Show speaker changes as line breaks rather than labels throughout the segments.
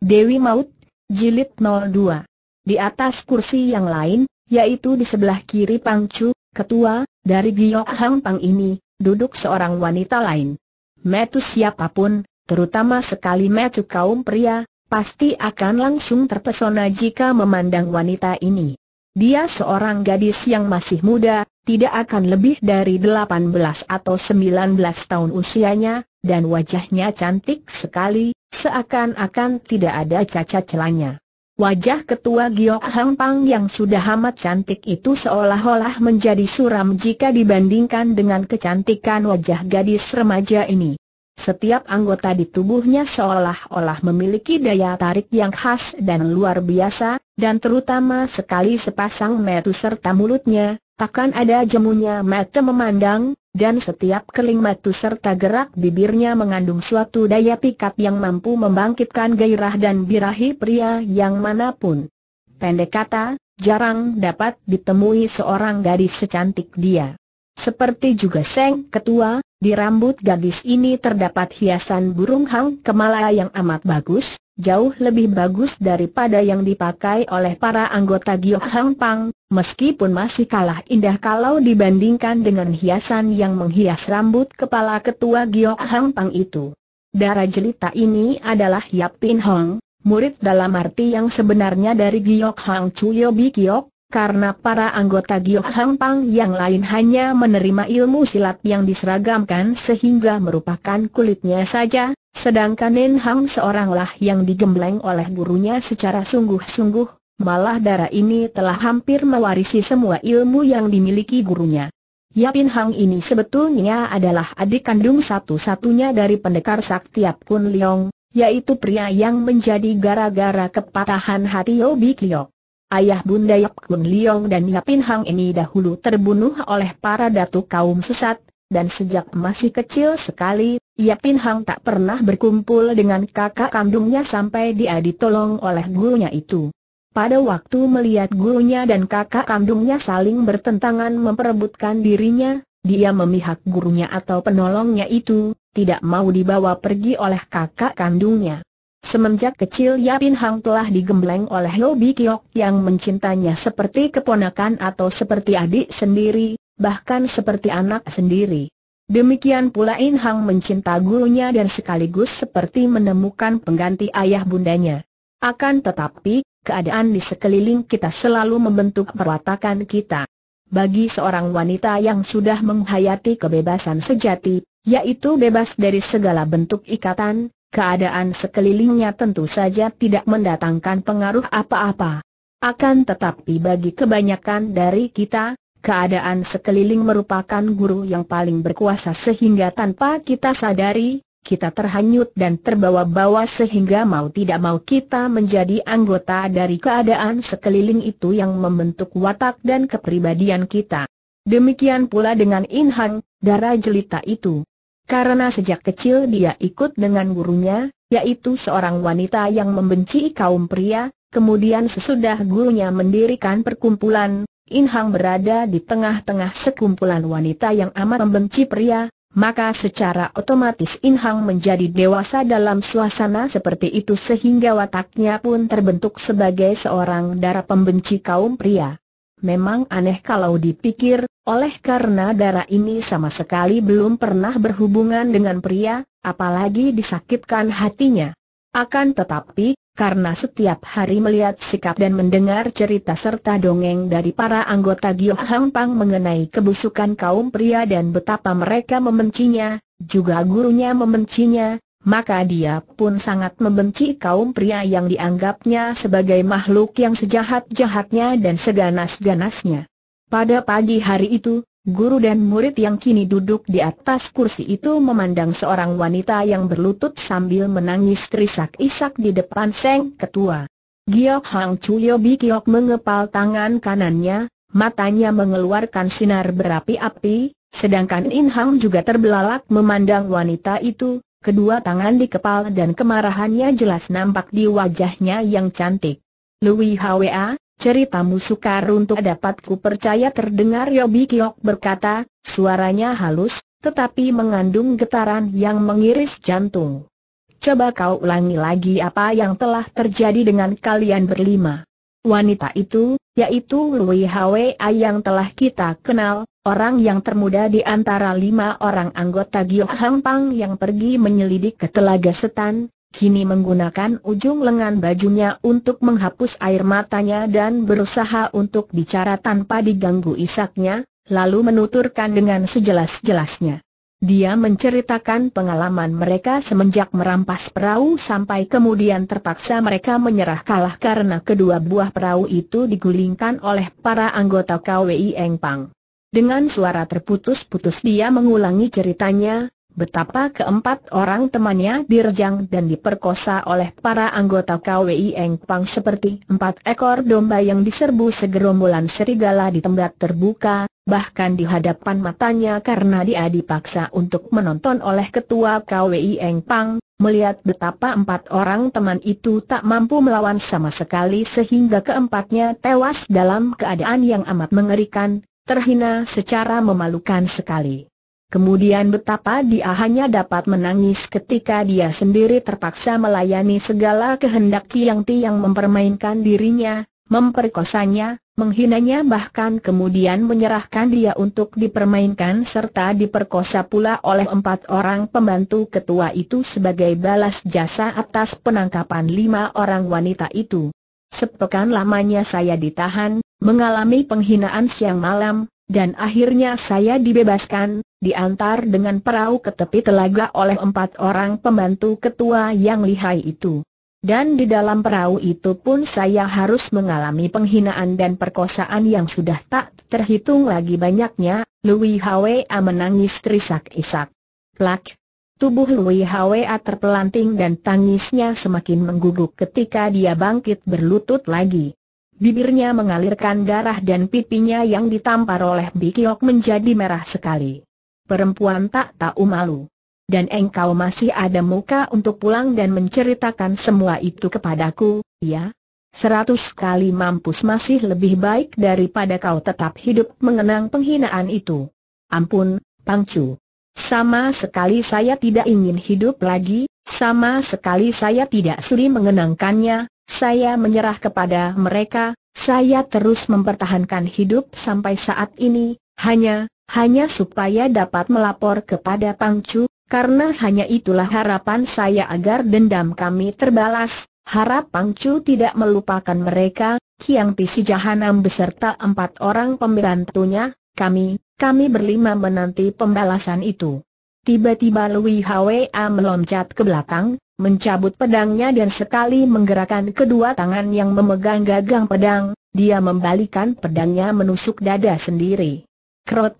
Dewi Maut, Jilid 02. Di atas kursi yang lain, yaitu di sebelah kiri Pangcu, ketua, dari Giok Hang Pang ini, duduk seorang wanita lain. Metu siapapun, terutama sekali metu kaum pria, pasti akan langsung terpesona jika memandang wanita ini. Dia seorang gadis yang masih muda, tidak akan lebih dari 18 atau 19 tahun usianya, dan wajahnya cantik sekali, Seakan-akan tidak ada cacat celanya. Wajah ketua Giok Hang Pang yang sudah amat cantik itu seolah-olah menjadi suram jika dibandingkan dengan kecantikan wajah gadis remaja ini. Setiap anggota di tubuhnya seolah-olah memiliki daya tarik yang khas dan luar biasa, dan terutama sekali sepasang metu serta mulutnya, takkan ada jemunya mata memandang, dan setiap keling matu serta gerak bibirnya mengandung suatu daya pikat yang mampu membangkitkan gairah dan birahi pria yang manapun. Pendek kata, jarang dapat ditemui seorang gadis secantik dia. Seperti juga Seng Ketua, di rambut gadis ini terdapat hiasan burung hang kemala yang amat bagus, jauh lebih bagus daripada yang dipakai oleh para anggota Giok Hang Pang, meskipun masih kalah indah kalau dibandingkan dengan hiasan yang menghias rambut kepala ketua Giok Hang Pang itu. Darah jelita ini adalah Yap Pin Hong, murid dalam arti yang sebenarnya dari Giok Hang Chuyo Bi karena para anggota Giok Hang Pang yang lain hanya menerima ilmu silat yang diseragamkan sehingga merupakan kulitnya saja, Sedangkan Nen Hang seoranglah yang digembleng oleh gurunya secara sungguh-sungguh, malah darah ini telah hampir mewarisi semua ilmu yang dimiliki gurunya. Yapin Hang ini sebetulnya adalah adik kandung satu-satunya dari pendekar Ap Kun Leong, yaitu pria yang menjadi gara-gara kepatahan hati Yobi Kliok. Ayah Bunda Yap Kun Leong dan Yapin Hang ini dahulu terbunuh oleh para datuk kaum sesat, dan sejak masih kecil sekali, Yapin Hang tak pernah berkumpul dengan kakak kandungnya sampai dia ditolong oleh gurunya itu. Pada waktu melihat gurunya dan kakak kandungnya saling bertentangan memperebutkan dirinya, dia memihak gurunya atau penolongnya itu, tidak mau dibawa pergi oleh kakak kandungnya. Semenjak kecil Yapin Hang telah digembleng oleh Hobi Kiok yang mencintanya seperti keponakan atau seperti adik sendiri, bahkan seperti anak sendiri. Demikian pula In Hang mencinta gurunya dan sekaligus seperti menemukan pengganti ayah bundanya. Akan tetapi, keadaan di sekeliling kita selalu membentuk perwatakan kita. Bagi seorang wanita yang sudah menghayati kebebasan sejati, yaitu bebas dari segala bentuk ikatan, keadaan sekelilingnya tentu saja tidak mendatangkan pengaruh apa-apa. Akan tetapi bagi kebanyakan dari kita, Keadaan sekeliling merupakan guru yang paling berkuasa sehingga tanpa kita sadari, kita terhanyut dan terbawa-bawa sehingga mau tidak mau kita menjadi anggota dari keadaan sekeliling itu yang membentuk watak dan kepribadian kita. Demikian pula dengan Inhang, darah jelita itu. Karena sejak kecil dia ikut dengan gurunya, yaitu seorang wanita yang membenci kaum pria, kemudian sesudah gurunya mendirikan perkumpulan, In Hang berada di tengah-tengah sekumpulan wanita yang amat membenci pria, maka secara otomatis In Hang menjadi dewasa dalam suasana seperti itu sehingga wataknya pun terbentuk sebagai seorang darah pembenci kaum pria. Memang aneh kalau dipikir, oleh karena darah ini sama sekali belum pernah berhubungan dengan pria, apalagi disakitkan hatinya. Akan tetapi, karena setiap hari melihat sikap dan mendengar cerita serta dongeng dari para anggota Gyo Hang Pang mengenai kebusukan kaum pria dan betapa mereka membencinya, juga gurunya membencinya, maka dia pun sangat membenci kaum pria yang dianggapnya sebagai makhluk yang sejahat-jahatnya dan seganas-ganasnya. Pada pagi hari itu, Guru dan murid yang kini duduk di atas kursi itu memandang seorang wanita yang berlutut sambil menangis terisak-isak di depan Seng Ketua. Giok Hang Chuyo Giok mengepal tangan kanannya, matanya mengeluarkan sinar berapi-api, sedangkan In Hang juga terbelalak memandang wanita itu, kedua tangan di kepala dan kemarahannya jelas nampak di wajahnya yang cantik. Louis Hwa Ceritamu sukar untuk dapat percaya terdengar Yobi Kiok berkata, suaranya halus, tetapi mengandung getaran yang mengiris jantung. Coba kau ulangi lagi apa yang telah terjadi dengan kalian berlima. Wanita itu, yaitu Lui Hwa yang telah kita kenal, orang yang termuda di antara lima orang anggota Gyo Hang Pang yang pergi menyelidik ke Telaga Setan, kini menggunakan ujung lengan bajunya untuk menghapus air matanya dan berusaha untuk bicara tanpa diganggu isaknya, lalu menuturkan dengan sejelas-jelasnya. Dia menceritakan pengalaman mereka semenjak merampas perahu sampai kemudian terpaksa mereka menyerah kalah karena kedua buah perahu itu digulingkan oleh para anggota KWI Engpang. Dengan suara terputus-putus dia mengulangi ceritanya, Betapa keempat orang temannya direjang dan diperkosa oleh para anggota KWI Eng Pang seperti empat ekor domba yang diserbu segerombolan serigala di tempat terbuka, bahkan di hadapan matanya karena dia dipaksa untuk menonton oleh ketua KWI Eng Pang, melihat betapa empat orang teman itu tak mampu melawan sama sekali sehingga keempatnya tewas dalam keadaan yang amat mengerikan, terhina secara memalukan sekali. Kemudian betapa dia hanya dapat menangis ketika dia sendiri terpaksa melayani segala kehendak tiang-tiang mempermainkan dirinya, memperkosanya, menghinanya bahkan kemudian menyerahkan dia untuk dipermainkan serta diperkosa pula oleh empat orang pembantu ketua itu sebagai balas jasa atas penangkapan lima orang wanita itu. Sepekan lamanya saya ditahan, mengalami penghinaan siang malam, dan akhirnya saya dibebaskan, diantar dengan perahu ke tepi telaga oleh empat orang pembantu ketua yang lihai itu. Dan di dalam perahu itu pun saya harus mengalami penghinaan dan perkosaan yang sudah tak terhitung lagi banyaknya, Louis Hwa menangis terisak-isak. Plak! Tubuh Louis Hwa terpelanting dan tangisnya semakin mengguguk ketika dia bangkit berlutut lagi bibirnya mengalirkan darah dan pipinya yang ditampar oleh Bikiok menjadi merah sekali. Perempuan tak tahu malu. Dan engkau masih ada muka untuk pulang dan menceritakan semua itu kepadaku, ya? Seratus kali mampus masih lebih baik daripada kau tetap hidup mengenang penghinaan itu. Ampun, Pangcu. Sama sekali saya tidak ingin hidup lagi, sama sekali saya tidak sudi mengenangkannya, saya menyerah kepada mereka, saya terus mempertahankan hidup sampai saat ini, hanya, hanya supaya dapat melapor kepada Pangcu, karena hanya itulah harapan saya agar dendam kami terbalas. Harap Pangcu tidak melupakan mereka, Kiang Pisi Jahanam beserta empat orang pembantunya, kami, kami berlima menanti pembalasan itu. Tiba-tiba Lui Hwa meloncat ke belakang, mencabut pedangnya dan sekali menggerakkan kedua tangan yang memegang gagang pedang, dia membalikan pedangnya menusuk dada sendiri. Krot!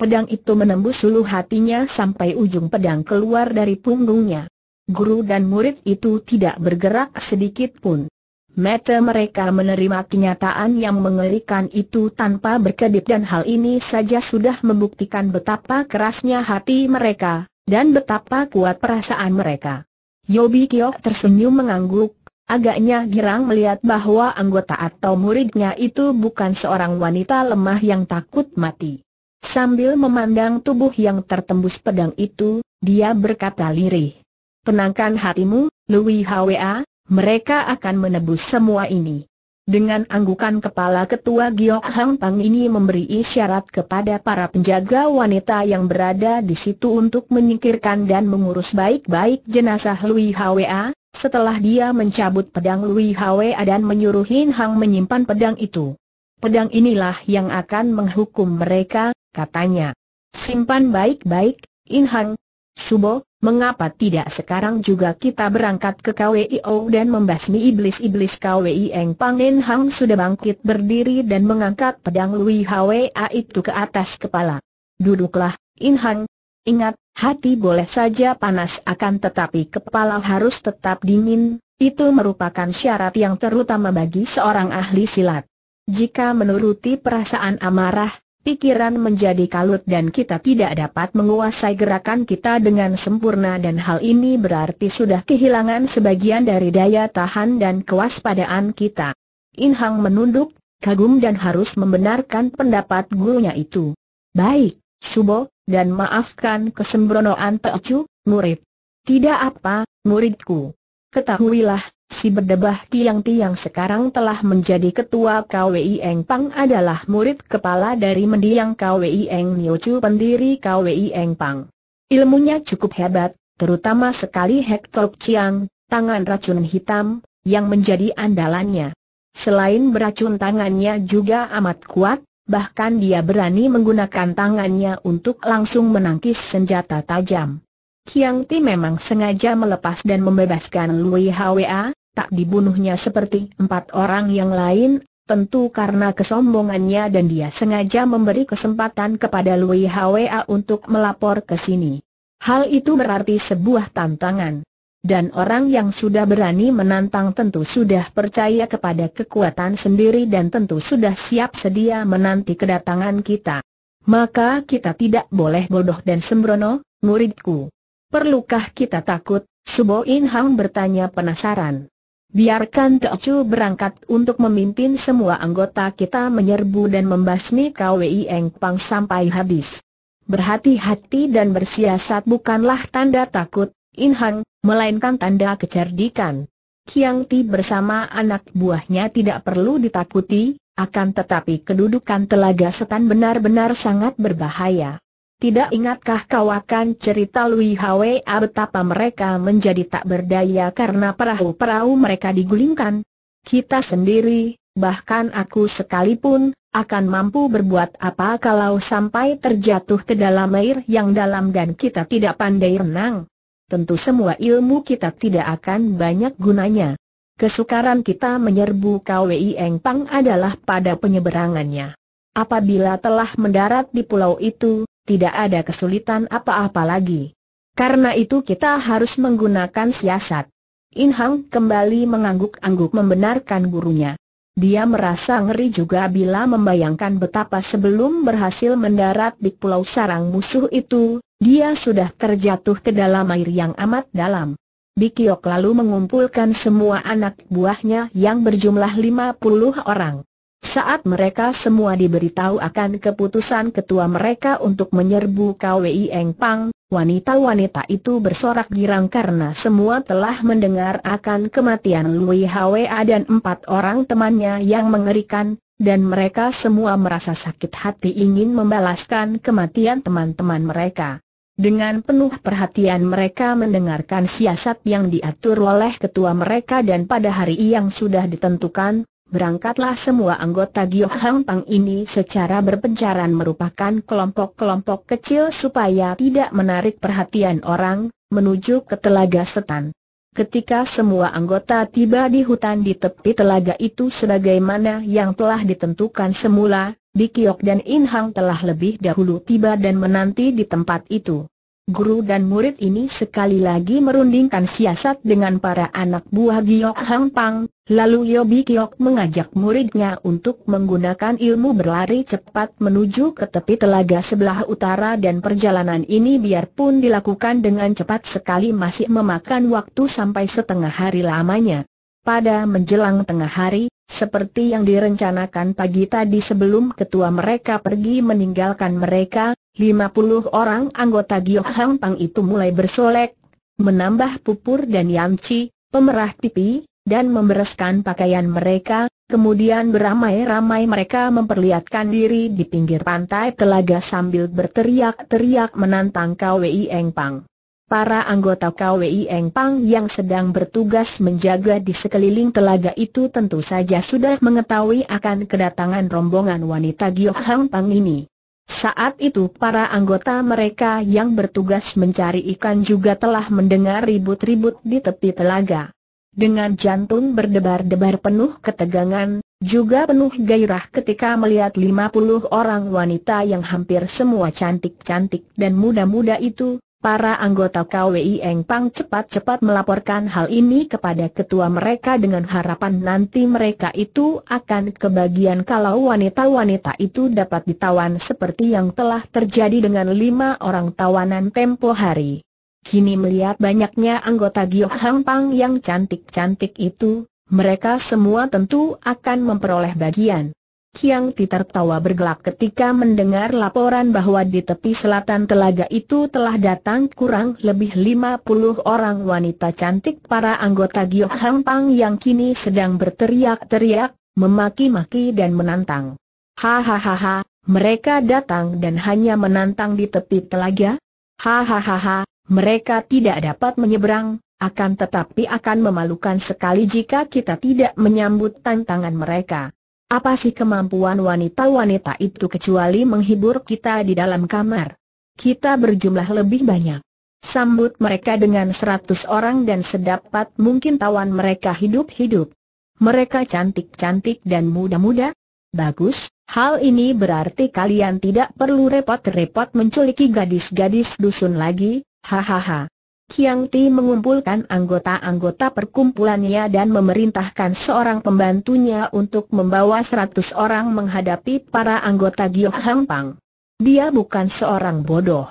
Pedang itu menembus seluruh hatinya sampai ujung pedang keluar dari punggungnya. Guru dan murid itu tidak bergerak sedikit pun. Mata mereka menerima kenyataan yang mengerikan itu tanpa berkedip dan hal ini saja sudah membuktikan betapa kerasnya hati mereka, dan betapa kuat perasaan mereka. Yobi Kiok tersenyum mengangguk, agaknya girang melihat bahwa anggota atau muridnya itu bukan seorang wanita lemah yang takut mati. Sambil memandang tubuh yang tertembus pedang itu, dia berkata lirih. Tenangkan hatimu, Louis Hwa, mereka akan menebus semua ini. Dengan anggukan kepala ketua Giok Hang Pang ini memberi isyarat kepada para penjaga wanita yang berada di situ untuk menyingkirkan dan mengurus baik-baik jenazah Lui Hwa, setelah dia mencabut pedang Lui Hwa dan menyuruh Hin Hang menyimpan pedang itu. Pedang inilah yang akan menghukum mereka, katanya. Simpan baik-baik, In Hang, Subo, mengapa tidak sekarang juga kita berangkat ke KWIO dan membasmi iblis-iblis KWI Eng Panen Hang sudah bangkit berdiri dan mengangkat pedang Lui Hwa itu ke atas kepala. Duduklah, In Hang. Ingat, hati boleh saja panas akan tetapi kepala harus tetap dingin, itu merupakan syarat yang terutama bagi seorang ahli silat. Jika menuruti perasaan amarah, pikiran menjadi kalut dan kita tidak dapat menguasai gerakan kita dengan sempurna dan hal ini berarti sudah kehilangan sebagian dari daya tahan dan kewaspadaan kita. Inhang menunduk, kagum dan harus membenarkan pendapat gurunya itu. Baik, Subo, dan maafkan kesembronoan Pecu, murid. Tidak apa, muridku. Ketahuilah, Si berdebah tiang-tiang sekarang telah menjadi ketua KWI Eng Pang adalah murid kepala dari mendiang KWI Eng Chu pendiri KWI Eng Pang. Ilmunya cukup hebat, terutama sekali Tok Chiang, tangan racun hitam, yang menjadi andalannya. Selain beracun tangannya juga amat kuat, bahkan dia berani menggunakan tangannya untuk langsung menangkis senjata tajam. Kiang Ti memang sengaja melepas dan membebaskan Lui Hwa, tak dibunuhnya seperti empat orang yang lain, tentu karena kesombongannya dan dia sengaja memberi kesempatan kepada Lui Hwa untuk melapor ke sini. Hal itu berarti sebuah tantangan. Dan orang yang sudah berani menantang tentu sudah percaya kepada kekuatan sendiri dan tentu sudah siap sedia menanti kedatangan kita. Maka kita tidak boleh bodoh dan sembrono, muridku. Perlukah kita takut? Subo In Hang bertanya penasaran. Biarkan Teocu berangkat untuk memimpin semua anggota kita menyerbu dan membasmi KWI Eng Pang sampai habis. Berhati-hati dan bersiasat bukanlah tanda takut, Inhang, melainkan tanda kecerdikan. Kiang Ti bersama anak buahnya tidak perlu ditakuti, akan tetapi kedudukan telaga setan benar-benar sangat berbahaya. Tidak ingatkah kau akan cerita Lui Hwe betapa mereka menjadi tak berdaya karena perahu-perahu mereka digulingkan? Kita sendiri, bahkan aku sekalipun, akan mampu berbuat apa kalau sampai terjatuh ke dalam air yang dalam dan kita tidak pandai renang. Tentu semua ilmu kita tidak akan banyak gunanya. Kesukaran kita menyerbu KWI Engpang adalah pada penyeberangannya. Apabila telah mendarat di pulau itu, tidak ada kesulitan apa-apa lagi. Karena itu kita harus menggunakan siasat. In Hang kembali mengangguk-angguk membenarkan gurunya. Dia merasa ngeri juga bila membayangkan betapa sebelum berhasil mendarat di pulau sarang musuh itu, dia sudah terjatuh ke dalam air yang amat dalam. Bikiok lalu mengumpulkan semua anak buahnya yang berjumlah 50 orang. Saat mereka semua diberitahu akan keputusan ketua mereka untuk menyerbu KWI Eng Pang, wanita-wanita itu bersorak girang karena semua telah mendengar akan kematian Lui Hwa dan empat orang temannya yang mengerikan, dan mereka semua merasa sakit hati ingin membalaskan kematian teman-teman mereka. Dengan penuh perhatian mereka mendengarkan siasat yang diatur oleh ketua mereka dan pada hari yang sudah ditentukan, Berangkatlah semua anggota Hang Pang ini secara berpencaran merupakan kelompok-kelompok kecil supaya tidak menarik perhatian orang, menuju ke Telaga Setan. Ketika semua anggota tiba di hutan di tepi telaga itu sebagaimana yang telah ditentukan semula, Dikiok dan Inhang telah lebih dahulu tiba dan menanti di tempat itu. Guru dan murid ini sekali lagi merundingkan siasat dengan para anak buah Giok Hang Pang, lalu Yobi Giok mengajak muridnya untuk menggunakan ilmu berlari cepat menuju ke tepi telaga sebelah utara dan perjalanan ini biarpun dilakukan dengan cepat sekali masih memakan waktu sampai setengah hari lamanya. Pada menjelang tengah hari, seperti yang direncanakan pagi tadi sebelum ketua mereka pergi meninggalkan mereka, 50 orang anggota Gio Hang Pang itu mulai bersolek, menambah pupur dan yamci, pemerah pipi, dan membereskan pakaian mereka, kemudian beramai-ramai mereka memperlihatkan diri di pinggir pantai telaga sambil berteriak-teriak menantang KWI Eng Pang. Para anggota KWI Eng Pang yang sedang bertugas menjaga di sekeliling telaga itu tentu saja sudah mengetahui akan kedatangan rombongan wanita Gio Hang Pang ini. Saat itu para anggota mereka yang bertugas mencari ikan juga telah mendengar ribut-ribut di tepi telaga. Dengan jantung berdebar-debar penuh ketegangan, juga penuh gairah ketika melihat 50 orang wanita yang hampir semua cantik-cantik dan muda-muda itu, Para anggota KWI Eng Pang cepat-cepat melaporkan hal ini kepada ketua mereka dengan harapan nanti mereka itu akan kebagian kalau wanita-wanita itu dapat ditawan seperti yang telah terjadi dengan lima orang tawanan tempo hari. Kini melihat banyaknya anggota Gio Hang Pang yang cantik-cantik itu, mereka semua tentu akan memperoleh bagian. Kiang Ti tertawa bergelak ketika mendengar laporan bahwa di tepi selatan telaga itu telah datang kurang lebih lima puluh orang wanita cantik para anggota Gyo Hang Pang yang kini sedang berteriak-teriak, memaki-maki dan menantang. Hahaha, mereka datang dan hanya menantang di tepi telaga? Hahaha, mereka tidak dapat menyeberang, akan tetapi akan memalukan sekali jika kita tidak menyambut tantangan mereka. Apa sih kemampuan wanita-wanita itu kecuali menghibur kita di dalam kamar? Kita berjumlah lebih banyak. Sambut mereka dengan seratus orang dan sedapat mungkin tawan mereka hidup-hidup. Mereka cantik-cantik dan muda-muda. Bagus, hal ini berarti kalian tidak perlu repot-repot menculiki gadis-gadis dusun lagi, hahaha. Kiang Ti mengumpulkan anggota-anggota perkumpulannya dan memerintahkan seorang pembantunya untuk membawa seratus orang menghadapi para anggota Gio Hang Pang. Dia bukan seorang bodoh.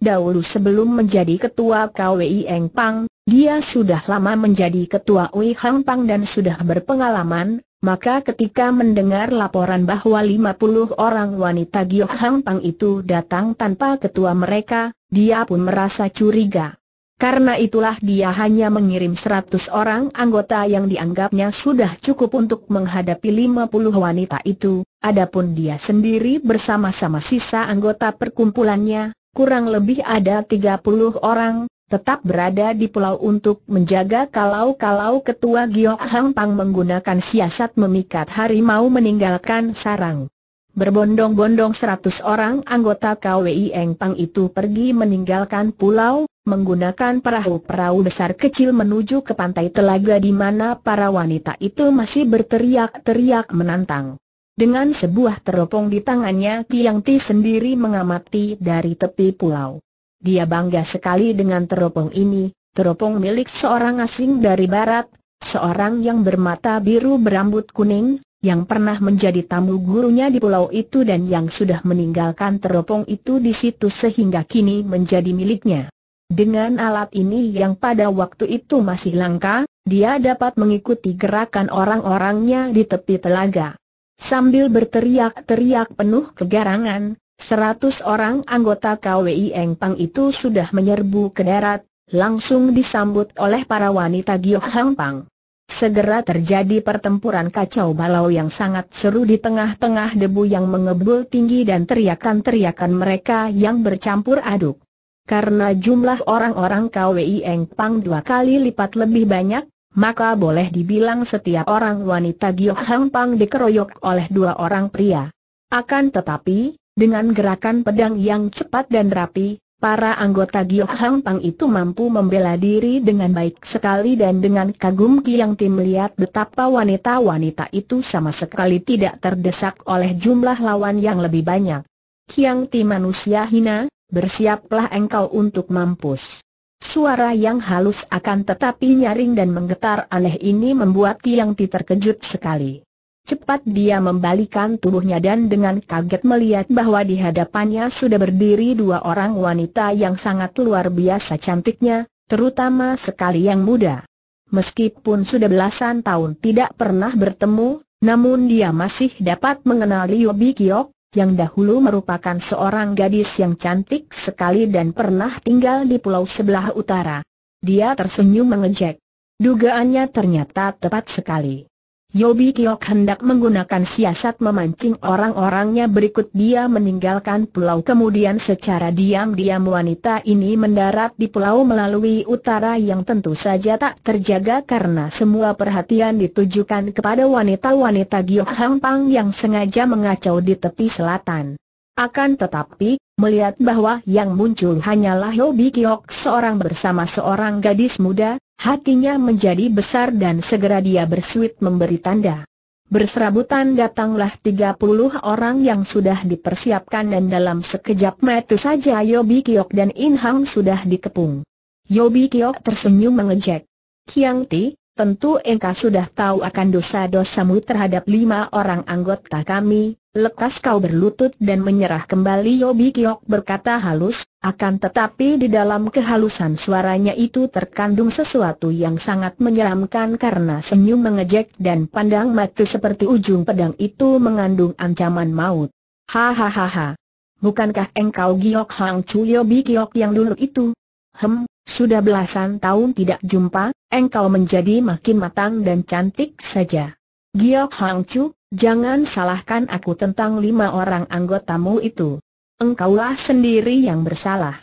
Dahulu sebelum menjadi ketua KWI Eng Pang, dia sudah lama menjadi ketua Ui Hang Pang dan sudah berpengalaman, maka ketika mendengar laporan bahwa 50 orang wanita Gio Hang Pang itu datang tanpa ketua mereka, dia pun merasa curiga. Karena itulah dia hanya mengirim 100 orang anggota yang dianggapnya sudah cukup untuk menghadapi 50 wanita itu, adapun dia sendiri bersama-sama sisa anggota perkumpulannya, kurang lebih ada 30 orang, tetap berada di pulau untuk menjaga kalau-kalau ketua Giok Hang Pang menggunakan siasat memikat harimau meninggalkan sarang. Berbondong-bondong 100 orang anggota KWI Eng Pang itu pergi meninggalkan pulau, menggunakan perahu-perahu besar kecil menuju ke pantai telaga di mana para wanita itu masih berteriak-teriak menantang. Dengan sebuah teropong di tangannya Tiang Ti sendiri mengamati dari tepi pulau. Dia bangga sekali dengan teropong ini, teropong milik seorang asing dari barat, seorang yang bermata biru berambut kuning, yang pernah menjadi tamu gurunya di pulau itu dan yang sudah meninggalkan teropong itu di situ sehingga kini menjadi miliknya. Dengan alat ini yang pada waktu itu masih langka, dia dapat mengikuti gerakan orang-orangnya di tepi telaga. Sambil berteriak-teriak penuh kegarangan, seratus orang anggota KWI Engpang itu sudah menyerbu ke darat, langsung disambut oleh para wanita Hang Pang. Segera terjadi pertempuran kacau balau yang sangat seru di tengah-tengah debu yang mengebul tinggi dan teriakan-teriakan mereka yang bercampur aduk karena jumlah orang-orang KWI Eng Pang dua kali lipat lebih banyak, maka boleh dibilang setiap orang wanita Giok Hang Pang dikeroyok oleh dua orang pria. Akan tetapi, dengan gerakan pedang yang cepat dan rapi, para anggota Giok Hang Pang itu mampu membela diri dengan baik sekali dan dengan kagum Kiang Tim melihat betapa wanita-wanita itu sama sekali tidak terdesak oleh jumlah lawan yang lebih banyak. Kiang Ti manusia hina, bersiaplah engkau untuk mampus. Suara yang halus akan tetapi nyaring dan menggetar aneh ini membuat Tiang Ti terkejut sekali. Cepat dia membalikan tubuhnya dan dengan kaget melihat bahwa di hadapannya sudah berdiri dua orang wanita yang sangat luar biasa cantiknya, terutama sekali yang muda. Meskipun sudah belasan tahun tidak pernah bertemu, namun dia masih dapat mengenali Yobi Kiok, yang dahulu merupakan seorang gadis yang cantik sekali dan pernah tinggal di pulau sebelah utara. Dia tersenyum mengejek. Dugaannya ternyata tepat sekali. Yobi Kiok hendak menggunakan siasat memancing orang-orangnya berikut dia meninggalkan pulau kemudian secara diam-diam wanita ini mendarat di pulau melalui utara yang tentu saja tak terjaga karena semua perhatian ditujukan kepada wanita-wanita Giok Hang Pang yang sengaja mengacau di tepi selatan. Akan tetapi, melihat bahwa yang muncul hanyalah Yobi Kiok seorang bersama seorang gadis muda, Hatinya menjadi besar dan segera dia bersuit memberi tanda. Berserabutan datanglah tiga puluh orang yang sudah dipersiapkan dan dalam sekejap mata saja Yobi Kiok dan Inhang sudah dikepung. Yobi Kiok tersenyum mengejek. Kiang Ti, Tentu engkau sudah tahu akan dosa-dosamu terhadap lima orang anggota kami, lekas kau berlutut dan menyerah kembali Yobi Kiok berkata halus, akan tetapi di dalam kehalusan suaranya itu terkandung sesuatu yang sangat menyeramkan karena senyum mengejek dan pandang mata seperti ujung pedang itu mengandung ancaman maut. Hahaha. Bukankah engkau Giok Hang Chu Yobi Kiok yang dulu itu? Hem, sudah belasan tahun tidak jumpa, engkau menjadi makin matang dan cantik saja. Giok Hang Chu, jangan salahkan aku tentang lima orang anggotamu itu. Engkaulah sendiri yang bersalah.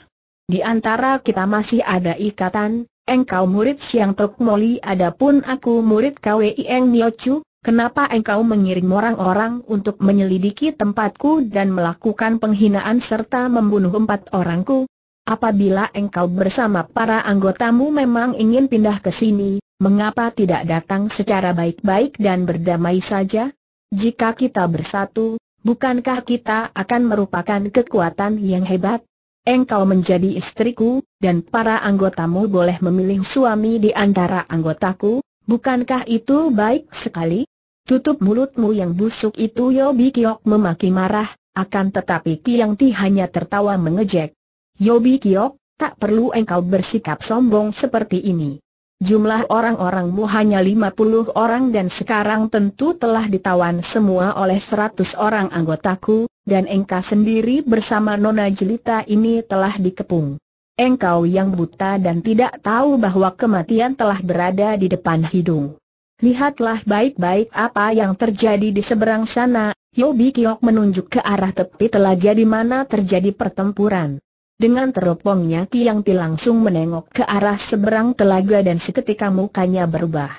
Di antara kita masih ada ikatan, engkau murid Siang Tok Moli adapun aku murid KWI Eng Nio Chu, Kenapa engkau mengirim orang-orang untuk menyelidiki tempatku dan melakukan penghinaan serta membunuh empat orangku? Apabila engkau bersama para anggotamu memang ingin pindah ke sini, mengapa tidak datang secara baik-baik dan berdamai saja? Jika kita bersatu, bukankah kita akan merupakan kekuatan yang hebat? Engkau menjadi istriku, dan para anggotamu boleh memilih suami di antara anggotaku, bukankah itu baik sekali? Tutup mulutmu yang busuk itu Yobi Kiok memaki marah, akan tetapi Kiang Ti hanya tertawa mengejek. Yobi Kiok, tak perlu engkau bersikap sombong seperti ini. Jumlah orang-orangmu hanya 50 orang dan sekarang tentu telah ditawan semua oleh 100 orang anggotaku, dan engkau sendiri bersama Nona Jelita ini telah dikepung. Engkau yang buta dan tidak tahu bahwa kematian telah berada di depan hidung. Lihatlah baik-baik apa yang terjadi di seberang sana, Yobi Kiok menunjuk ke arah tepi telaga di mana terjadi pertempuran. Dengan teropongnya Tiang Ti langsung menengok ke arah seberang telaga dan seketika mukanya berubah.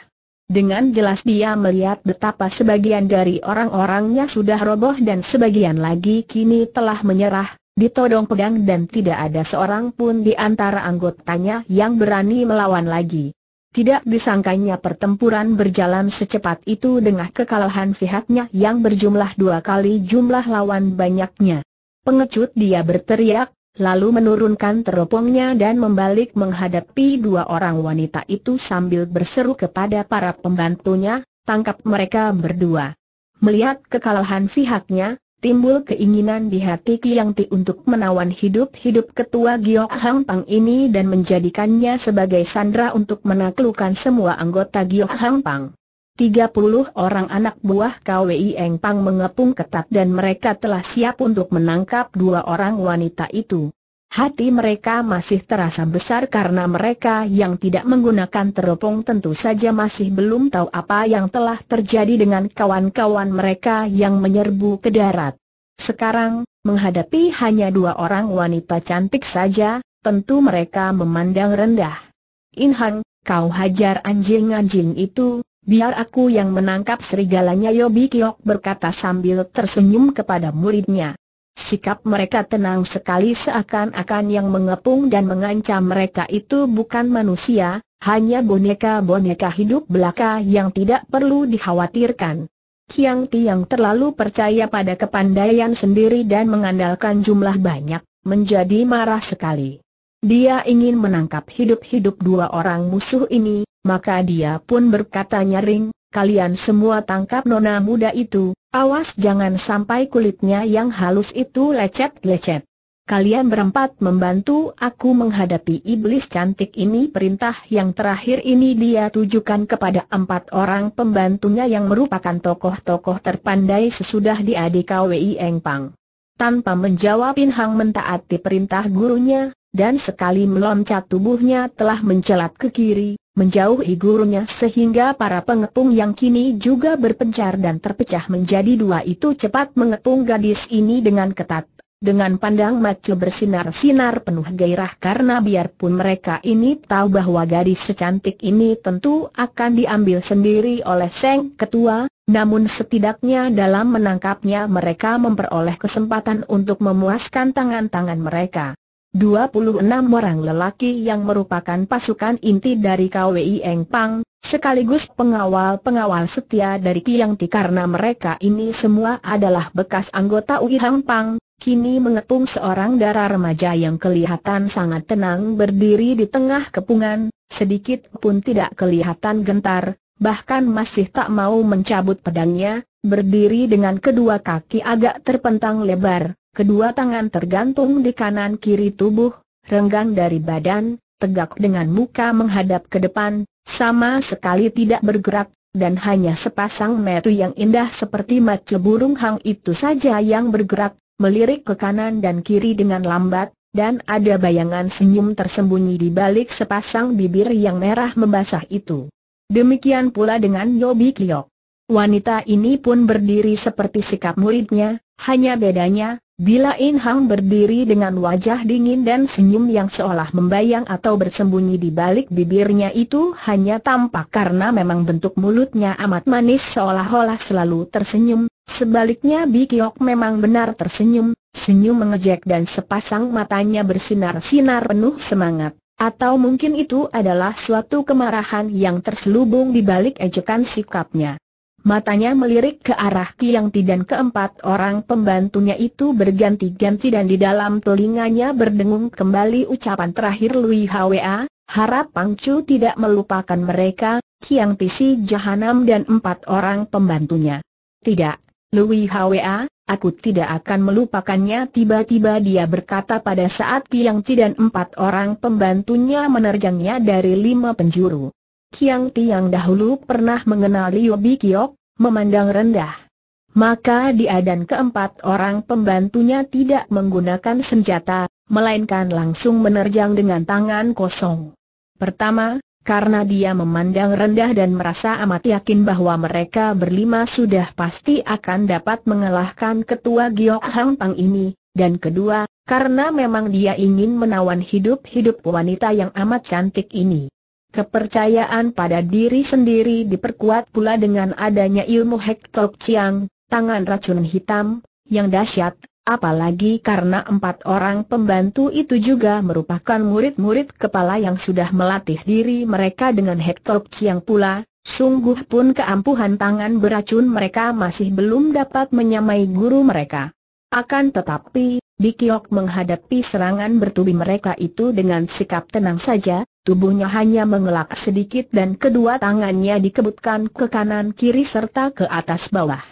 Dengan jelas dia melihat betapa sebagian dari orang-orangnya sudah roboh dan sebagian lagi kini telah menyerah, ditodong pedang dan tidak ada seorang pun di antara anggotanya yang berani melawan lagi. Tidak disangkanya pertempuran berjalan secepat itu dengan kekalahan pihaknya yang berjumlah dua kali jumlah lawan banyaknya. Pengecut dia berteriak, lalu menurunkan teropongnya dan membalik menghadapi dua orang wanita itu sambil berseru kepada para pembantunya, tangkap mereka berdua. Melihat kekalahan pihaknya, timbul keinginan di hati Kiang Ti untuk menawan hidup-hidup ketua Giok Hang Pang ini dan menjadikannya sebagai sandra untuk menaklukkan semua anggota Giok Hang Pang. 30 orang anak buah KWI Eng Pang mengepung ketat dan mereka telah siap untuk menangkap dua orang wanita itu. Hati mereka masih terasa besar karena mereka yang tidak menggunakan teropong tentu saja masih belum tahu apa yang telah terjadi dengan kawan-kawan mereka yang menyerbu ke darat. Sekarang, menghadapi hanya dua orang wanita cantik saja, tentu mereka memandang rendah. Inhang, kau hajar anjing-anjing itu, Biar aku yang menangkap serigalanya Yobi Kiok berkata sambil tersenyum kepada muridnya. Sikap mereka tenang sekali seakan-akan yang mengepung dan mengancam mereka itu bukan manusia, hanya boneka-boneka hidup belaka yang tidak perlu dikhawatirkan. Kiang Tiang terlalu percaya pada kepandaian sendiri dan mengandalkan jumlah banyak, menjadi marah sekali. Dia ingin menangkap hidup-hidup dua orang musuh ini, maka dia pun berkata nyaring, kalian semua tangkap nona muda itu, awas jangan sampai kulitnya yang halus itu lecet-lecet. Kalian berempat membantu aku menghadapi iblis cantik ini perintah yang terakhir ini dia tujukan kepada empat orang pembantunya yang merupakan tokoh-tokoh terpandai sesudah di ADKWI Engpang. Tanpa menjawab Inhang mentaati perintah gurunya, dan sekali meloncat tubuhnya telah mencelat ke kiri, menjauhi gurunya sehingga para pengepung yang kini juga berpencar dan terpecah menjadi dua itu cepat mengepung gadis ini dengan ketat. Dengan pandang mata bersinar-sinar penuh gairah karena biarpun mereka ini tahu bahwa gadis secantik ini tentu akan diambil sendiri oleh Seng Ketua, namun setidaknya dalam menangkapnya mereka memperoleh kesempatan untuk memuaskan tangan-tangan mereka. 26 orang lelaki yang merupakan pasukan inti dari KWI Eng Pang, sekaligus pengawal-pengawal setia dari Kiang Ti karena mereka ini semua adalah bekas anggota UI Hang Pang, kini mengepung seorang darah remaja yang kelihatan sangat tenang berdiri di tengah kepungan, sedikit pun tidak kelihatan gentar, bahkan masih tak mau mencabut pedangnya, berdiri dengan kedua kaki agak terpentang lebar, kedua tangan tergantung di kanan kiri tubuh, renggang dari badan, tegak dengan muka menghadap ke depan, sama sekali tidak bergerak, dan hanya sepasang metu yang indah seperti mata burung hang itu saja yang bergerak, melirik ke kanan dan kiri dengan lambat, dan ada bayangan senyum tersembunyi di balik sepasang bibir yang merah membasah itu. Demikian pula dengan Yobi Kliok. Wanita ini pun berdiri seperti sikap muridnya, hanya bedanya, Bila In Hang berdiri dengan wajah dingin dan senyum yang seolah membayang atau bersembunyi di balik bibirnya itu hanya tampak karena memang bentuk mulutnya amat manis seolah-olah selalu tersenyum, sebaliknya Bi Kiok memang benar tersenyum, senyum mengejek dan sepasang matanya bersinar-sinar penuh semangat. Atau mungkin itu adalah suatu kemarahan yang terselubung di balik ejekan sikapnya. Matanya melirik ke arah Tiang Ti dan keempat orang pembantunya itu berganti-ganti dan di dalam telinganya berdengung kembali ucapan terakhir Lui Hwa, harap Pang Chu tidak melupakan mereka, Tiang Ti si Jahanam dan empat orang pembantunya. Tidak, Lui Hwa, aku tidak akan melupakannya tiba-tiba dia berkata pada saat Tiang Ti dan empat orang pembantunya menerjangnya dari lima penjuru. Kiang Tiang dahulu pernah mengenal Liu Bikiok, memandang rendah. Maka dia dan keempat orang pembantunya tidak menggunakan senjata, melainkan langsung menerjang dengan tangan kosong. Pertama, karena dia memandang rendah dan merasa amat yakin bahwa mereka berlima sudah pasti akan dapat mengalahkan ketua Giok Hang Pang ini, dan kedua, karena memang dia ingin menawan hidup-hidup wanita yang amat cantik ini. Kepercayaan pada diri sendiri diperkuat pula dengan adanya ilmu Hektok Chiang, tangan racun hitam, yang dahsyat, apalagi karena empat orang pembantu itu juga merupakan murid-murid kepala yang sudah melatih diri mereka dengan Hektok Chiang pula, sungguh pun keampuhan tangan beracun mereka masih belum dapat menyamai guru mereka. Akan tetapi, Bikiok menghadapi serangan bertubi mereka itu dengan sikap tenang saja, Tubuhnya hanya mengelak sedikit dan kedua tangannya dikebutkan ke kanan kiri serta ke atas bawah.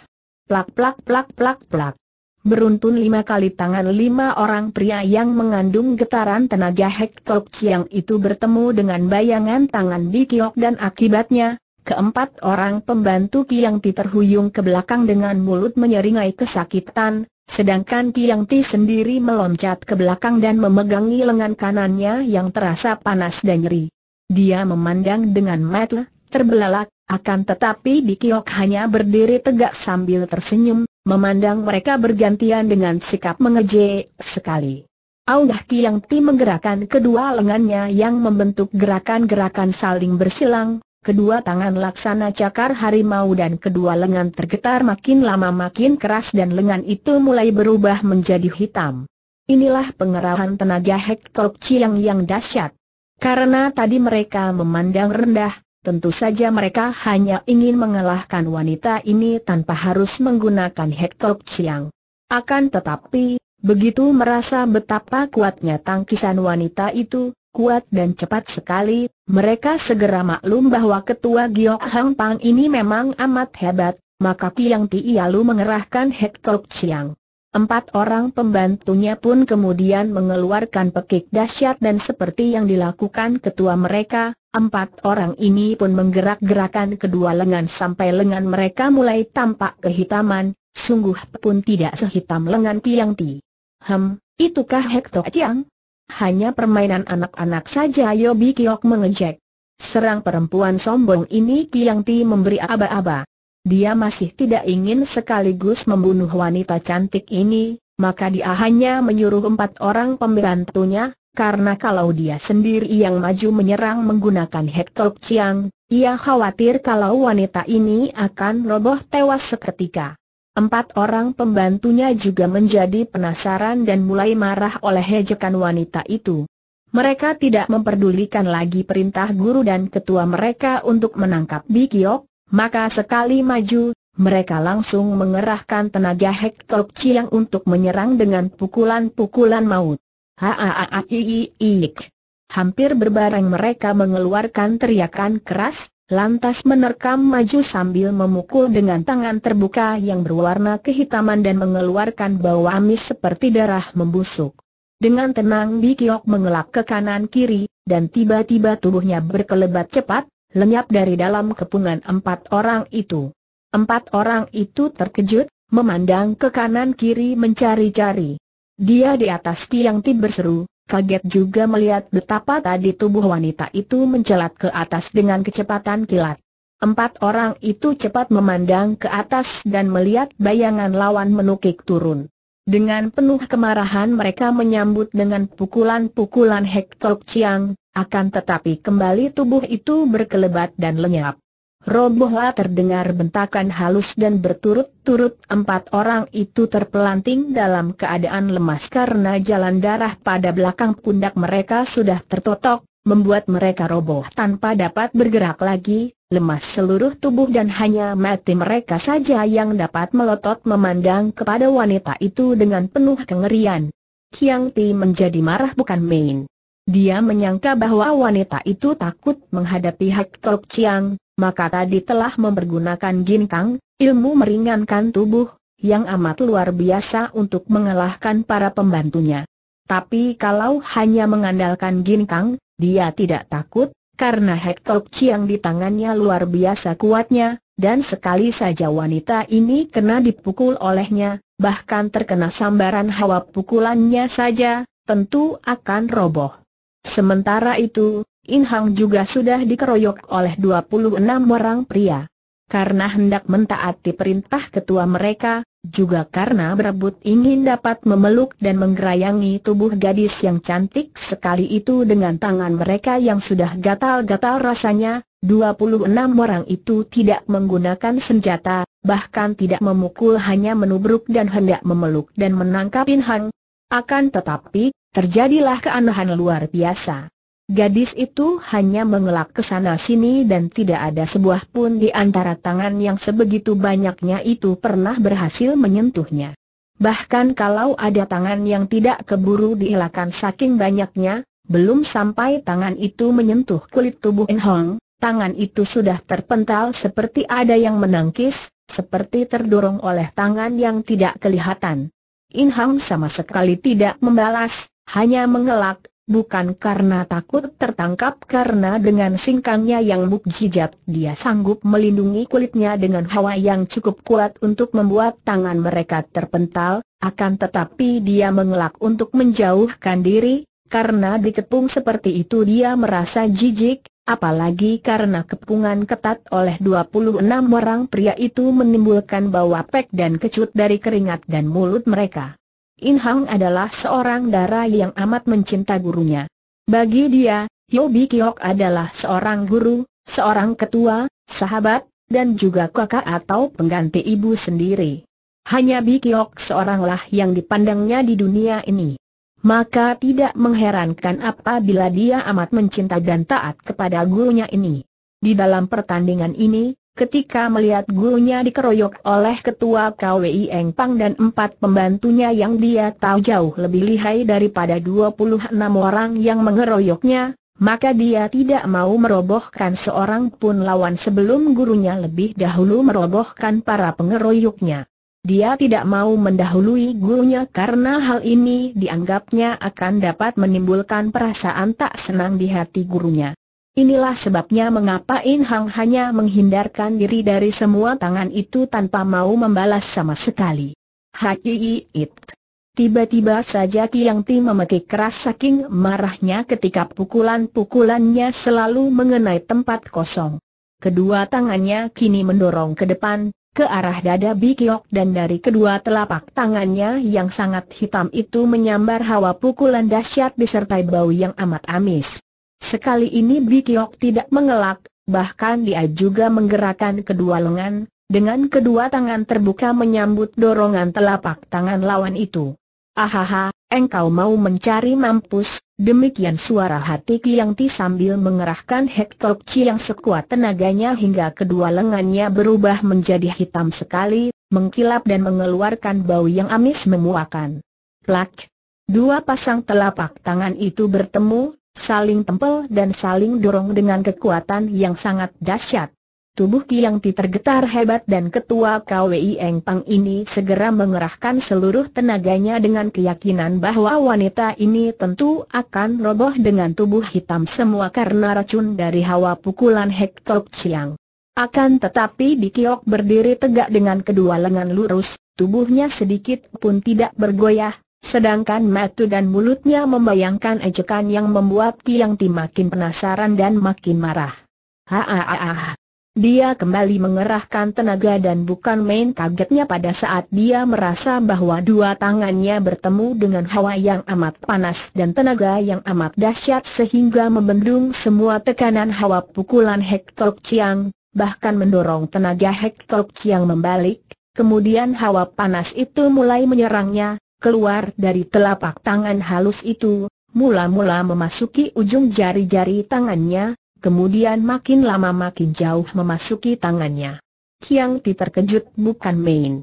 Plak plak plak plak plak. Beruntun lima kali tangan lima orang pria yang mengandung getaran tenaga Hektok yang itu bertemu dengan bayangan tangan Bikiok dan akibatnya, keempat orang pembantu Kiang terhuyung ke belakang dengan mulut menyeringai kesakitan, Sedangkan Tiang Ti sendiri meloncat ke belakang dan memegangi lengan kanannya yang terasa panas dan nyeri. Dia memandang dengan mata terbelalak, akan tetapi di kiok hanya berdiri tegak sambil tersenyum, memandang mereka bergantian dengan sikap mengejek sekali. Ki Tiang Ti menggerakkan kedua lengannya yang membentuk gerakan-gerakan saling bersilang, kedua tangan laksana cakar harimau dan kedua lengan tergetar makin lama makin keras dan lengan itu mulai berubah menjadi hitam. Inilah pengerahan tenaga Hektok Chiang yang dahsyat. Karena tadi mereka memandang rendah, tentu saja mereka hanya ingin mengalahkan wanita ini tanpa harus menggunakan Hektok Chiang. Akan tetapi, begitu merasa betapa kuatnya tangkisan wanita itu, kuat dan cepat sekali, mereka segera maklum bahwa ketua Giok Hang Pang ini memang amat hebat, maka Tiang Ti Yalu mengerahkan Hek Kok Empat orang pembantunya pun kemudian mengeluarkan pekik dahsyat dan seperti yang dilakukan ketua mereka, empat orang ini pun menggerak-gerakan kedua lengan sampai lengan mereka mulai tampak kehitaman, sungguh pun tidak sehitam lengan Tiang Ti. Hem, itukah Hek Chiang? Hanya permainan anak-anak saja Yobi Kiok mengejek. Serang perempuan sombong ini Kiang Ti memberi aba-aba. Dia masih tidak ingin sekaligus membunuh wanita cantik ini, maka dia hanya menyuruh empat orang pembantunya, karena kalau dia sendiri yang maju menyerang menggunakan Hektok Chiang, ia khawatir kalau wanita ini akan roboh tewas seketika. Empat orang pembantunya juga menjadi penasaran dan mulai marah oleh hejekan wanita itu. Mereka tidak memperdulikan lagi perintah guru dan ketua mereka untuk menangkap Bikiok, maka sekali maju, mereka langsung mengerahkan tenaga Hektok Chiang untuk menyerang dengan pukulan-pukulan maut. Hahaha Hampir berbareng mereka mengeluarkan teriakan keras, lantas menerkam maju sambil memukul dengan tangan terbuka yang berwarna kehitaman dan mengeluarkan bau amis seperti darah membusuk. Dengan tenang Bikiok mengelap ke kanan kiri, dan tiba-tiba tubuhnya berkelebat cepat, lenyap dari dalam kepungan empat orang itu. Empat orang itu terkejut, memandang ke kanan kiri mencari-cari. Dia di atas tiang ti berseru, Kaget juga melihat betapa tadi tubuh wanita itu mencelat ke atas dengan kecepatan kilat. Empat orang itu cepat memandang ke atas dan melihat bayangan lawan menukik turun. Dengan penuh kemarahan mereka menyambut dengan pukulan-pukulan Hektor Chiang, akan tetapi kembali tubuh itu berkelebat dan lenyap. Robohlah terdengar bentakan halus dan berturut-turut empat orang itu terpelanting dalam keadaan lemas karena jalan darah pada belakang pundak mereka sudah tertotok, membuat mereka roboh tanpa dapat bergerak lagi, lemas seluruh tubuh dan hanya mati mereka saja yang dapat melotot memandang kepada wanita itu dengan penuh kengerian. Kiang Ti menjadi marah bukan main. Dia menyangka bahwa wanita itu takut menghadapi Hak Tok Chiang, maka tadi telah mempergunakan ginkang, ilmu meringankan tubuh, yang amat luar biasa untuk mengalahkan para pembantunya. Tapi kalau hanya mengandalkan ginkang, dia tidak takut, karena Hektok ciang di tangannya luar biasa kuatnya, dan sekali saja wanita ini kena dipukul olehnya, bahkan terkena sambaran hawa pukulannya saja, tentu akan roboh. Sementara itu, In Hang juga sudah dikeroyok oleh 26 orang pria. Karena hendak mentaati perintah ketua mereka, juga karena berebut ingin dapat memeluk dan menggerayangi tubuh gadis yang cantik sekali itu dengan tangan mereka yang sudah gatal-gatal rasanya, 26 orang itu tidak menggunakan senjata, bahkan tidak memukul hanya menubruk dan hendak memeluk dan menangkap Inhang. Akan tetapi, terjadilah keanehan luar biasa. Gadis itu hanya mengelak ke sana sini dan tidak ada sebuah pun di antara tangan yang sebegitu banyaknya itu pernah berhasil menyentuhnya. Bahkan kalau ada tangan yang tidak keburu dihilangkan saking banyaknya, belum sampai tangan itu menyentuh kulit tubuh En Hong, tangan itu sudah terpental seperti ada yang menangkis, seperti terdorong oleh tangan yang tidak kelihatan. In Hong sama sekali tidak membalas, hanya mengelak, bukan karena takut tertangkap karena dengan singkangnya yang mukjizat dia sanggup melindungi kulitnya dengan hawa yang cukup kuat untuk membuat tangan mereka terpental, akan tetapi dia mengelak untuk menjauhkan diri, karena dikepung seperti itu dia merasa jijik, apalagi karena kepungan ketat oleh 26 orang pria itu menimbulkan bau apek dan kecut dari keringat dan mulut mereka. In Hang adalah seorang dara yang amat mencinta gurunya. Bagi dia, Yobi Kiok adalah seorang guru, seorang ketua, sahabat, dan juga kakak atau pengganti ibu sendiri. Hanya Kiok seoranglah yang dipandangnya di dunia ini. Maka tidak mengherankan apabila dia amat mencinta dan taat kepada gurunya ini. Di dalam pertandingan ini, ketika melihat gurunya dikeroyok oleh ketua KWI Eng Pang dan empat pembantunya yang dia tahu jauh lebih lihai daripada 26 orang yang mengeroyoknya, maka dia tidak mau merobohkan seorang pun lawan sebelum gurunya lebih dahulu merobohkan para pengeroyoknya. Dia tidak mau mendahului gurunya karena hal ini dianggapnya akan dapat menimbulkan perasaan tak senang di hati gurunya. Inilah sebabnya mengapa In Hang hanya menghindarkan diri dari semua tangan itu tanpa mau membalas sama sekali. Hati It. Tiba-tiba saja Tiang Ti memetik keras saking marahnya ketika pukulan-pukulannya selalu mengenai tempat kosong. Kedua tangannya kini mendorong ke depan, ke arah dada Bikiok dan dari kedua telapak tangannya yang sangat hitam itu menyambar hawa pukulan dahsyat disertai bau yang amat amis. Sekali ini Bikiok tidak mengelak, bahkan dia juga menggerakkan kedua lengan, dengan kedua tangan terbuka menyambut dorongan telapak tangan lawan itu. Ahaha, engkau mau mencari mampus, demikian suara hati Kiangti sambil mengerahkan Hektok Chi yang sekuat tenaganya hingga kedua lengannya berubah menjadi hitam sekali, mengkilap dan mengeluarkan bau yang amis memuakan. Plak! Dua pasang telapak tangan itu bertemu, saling tempel dan saling dorong dengan kekuatan yang sangat dahsyat. Tubuh Kiang Ti tergetar hebat dan ketua KWI Eng Pang ini segera mengerahkan seluruh tenaganya dengan keyakinan bahwa wanita ini tentu akan roboh dengan tubuh hitam semua karena racun dari hawa pukulan Hek Tok Chiang. Akan tetapi di Kiok berdiri tegak dengan kedua lengan lurus, tubuhnya sedikit pun tidak bergoyah, Sedangkan mata dan mulutnya membayangkan ejekan yang membuat Tiang Ti makin penasaran dan makin marah. Haaaah. Dia kembali mengerahkan tenaga dan bukan main kagetnya pada saat dia merasa bahwa dua tangannya bertemu dengan hawa yang amat panas dan tenaga yang amat dahsyat sehingga membendung semua tekanan hawa pukulan Hektok Chiang, bahkan mendorong tenaga Hektok Chiang membalik, kemudian hawa panas itu mulai menyerangnya, keluar dari telapak tangan halus itu, mula-mula memasuki ujung jari-jari tangannya, kemudian makin lama makin jauh memasuki tangannya. Kiang Ti terkejut bukan main.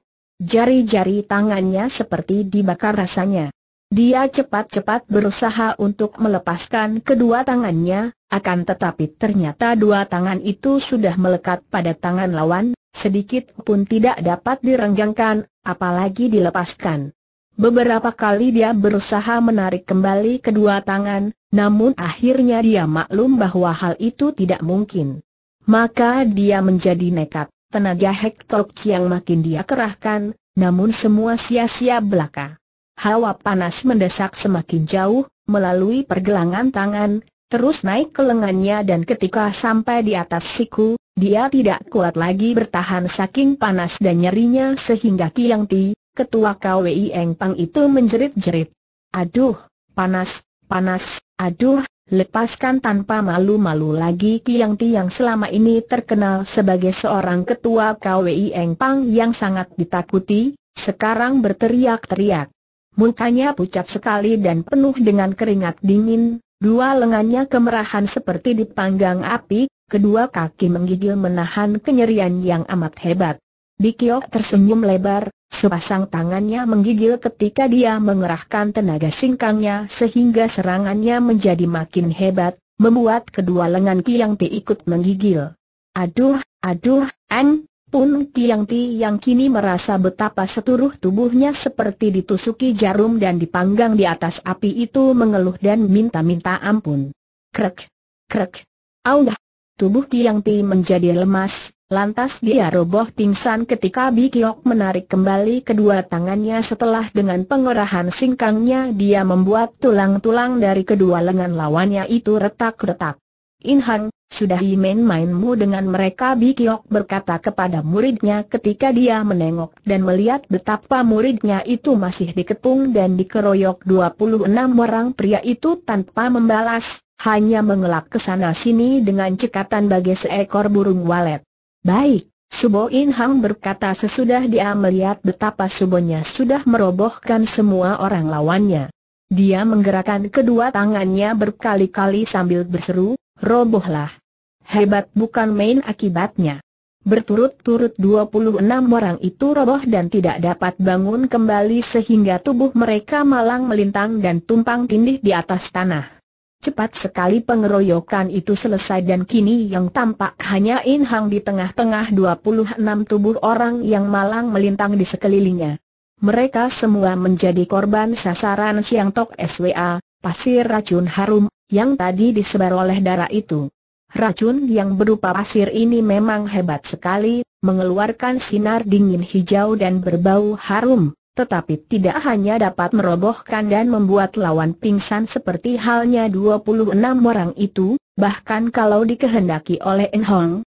Jari-jari tangannya seperti dibakar rasanya. Dia cepat-cepat berusaha untuk melepaskan kedua tangannya, akan tetapi ternyata dua tangan itu sudah melekat pada tangan lawan, sedikit pun tidak dapat direnggangkan, apalagi dilepaskan. Beberapa kali dia berusaha menarik kembali kedua tangan, namun akhirnya dia maklum bahwa hal itu tidak mungkin. Maka dia menjadi nekat, tenaga Hector Chiang makin dia kerahkan, namun semua sia-sia belaka. Hawa panas mendesak semakin jauh, melalui pergelangan tangan, terus naik ke lengannya dan ketika sampai di atas siku, dia tidak kuat lagi bertahan saking panas dan nyerinya sehingga Kiang Ti, ketua KWI Eng Pang itu menjerit-jerit. Aduh, panas, panas, aduh, lepaskan tanpa malu-malu lagi Kiang Tiang selama ini terkenal sebagai seorang ketua KWI Eng Pang yang sangat ditakuti, sekarang berteriak-teriak. Mukanya pucat sekali dan penuh dengan keringat dingin, dua lengannya kemerahan seperti dipanggang api, kedua kaki menggigil menahan kenyerian yang amat hebat. Bikiok tersenyum lebar, sepasang tangannya menggigil ketika dia mengerahkan tenaga singkangnya sehingga serangannya menjadi makin hebat, membuat kedua lengan Kiang Ti ikut menggigil. Aduh, aduh, an, pun Kiang Ti yang kini merasa betapa seturuh tubuhnya seperti ditusuki jarum dan dipanggang di atas api itu mengeluh dan minta-minta ampun. Krek, krek, augah, tubuh Kiang Ti menjadi lemas, Lantas dia roboh pingsan ketika Bikiok menarik kembali kedua tangannya setelah dengan pengerahan singkangnya dia membuat tulang-tulang dari kedua lengan lawannya itu retak-retak. Inhang, sudah main-mainmu dengan mereka Bikiok berkata kepada muridnya ketika dia menengok dan melihat betapa muridnya itu masih dikepung dan dikeroyok 26 orang pria itu tanpa membalas, hanya mengelak ke sana sini dengan cekatan bagai seekor burung walet. Baik, Subo In Hang berkata sesudah dia melihat betapa subonya sudah merobohkan semua orang lawannya. Dia menggerakkan kedua tangannya berkali-kali sambil berseru, robohlah. Hebat bukan main akibatnya. Berturut-turut 26 orang itu roboh dan tidak dapat bangun kembali sehingga tubuh mereka malang melintang dan tumpang tindih di atas tanah. Cepat sekali pengeroyokan itu selesai dan kini yang tampak hanya In Hang di tengah-tengah 26 tubuh orang yang malang melintang di sekelilingnya. Mereka semua menjadi korban sasaran Siang Tok SWA, pasir racun harum, yang tadi disebar oleh darah itu. Racun yang berupa pasir ini memang hebat sekali, mengeluarkan sinar dingin hijau dan berbau harum tetapi tidak hanya dapat merobohkan dan membuat lawan pingsan seperti halnya 26 orang itu, bahkan kalau dikehendaki oleh En